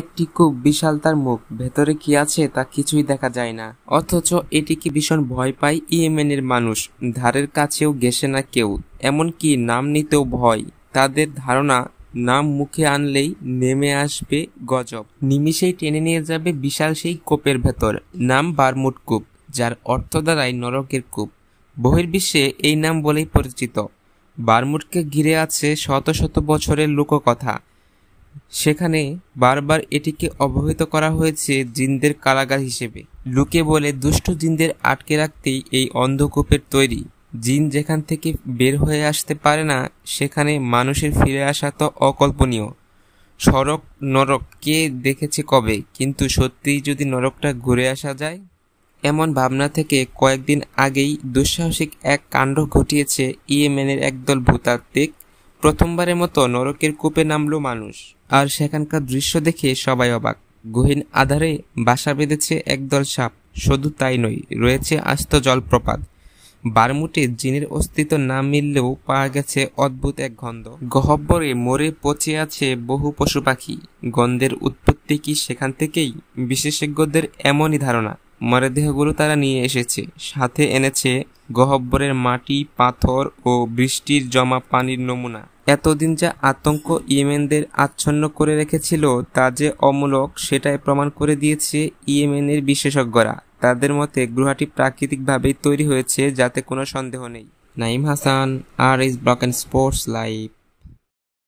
একটি কূপ বিশাল তার মুখ ভেতরে কি আছে তা কিছুই দেখা যায় না অথচ এটিকে ভীষণ ভয় পায় ইয়েমেনের মানুষ ধারের কাছেও গেছে না কেউ এমনকি নাম নিতেও ভয় তাদের ধারণা নাম মুখে আনলেই নেমে আসবে গজব নিমিষেই টেনে নিয়ে যাবে বিশাল সেই কোপের ভেতর নাম বারমুট কূপ যার অর্থ দ্বারাই নরকের কূপ বহির্বিশ্বে এই নাম বলেই পরিচিত বারমুটকে ঘিরে আছে শত শত বছরের লোককথা সেখানে বারবার এটিকে অবহিত করা হয়েছে জিনদের কারাগার হিসেবে লুকে বলে দুষ্ট জিনদের আটকে রাখতেই এই অন্ধকূপের তৈরি জিন যেখান থেকে বের হয়ে আসতে পারে না সেখানে মানুষের ফিরে আসা তো অকল্পনীয় সড়ক নরক কে দেখেছে কবে কিন্তু সত্যিই যদি নরকটা ঘুরে আসা যায় এমন ভাবনা থেকে কয়েকদিন আগেই দুঃসাহসিক এক কাণ্ড ঘটিয়েছে ইয়েমেনের একদল ভূতাত্ত্বিক প্রথমবারের মতো নরকের কূপে নামল মানুষ আর সেখানকার দৃশ্য দেখে সবাই অবাক গহীন আধারে বাসা বেঁধেছে একদল সাপ শুধু তাই নয় রয়েছে আস্ত জলপ্রপাত বারমুটে জিনের অস্তিত্ব না মিললেও পাওয়া গেছে অদ্ভুত এক গন্ধ গহব্বরে মরে পচে আছে বহু পশু পাখি গন্ধের উৎপত্তি কি সেখান থেকেই বিশেষজ্ঞদের এমনই ধারণা মরদেহগুলো তারা নিয়ে এসেছে সাথে এনেছে গহব্বরের মাটি পাথর ও বৃষ্টির জমা পানির নমুনা এতদিন যা আতঙ্ক ইয়েমেনদের আচ্ছন্ন করে রেখেছিল তা যে অমূলক সেটাই প্রমাণ করে দিয়েছে ইয়েমেনের বিশেষজ্ঞরা তাদের মতে গ্রহটি প্রাকৃতিকভাবেই তৈরি হয়েছে যাতে কোনো সন্দেহ নেই নাইম হাসান আর ইস ব্লক অ্যান্ড স্পোর্টস লাইভ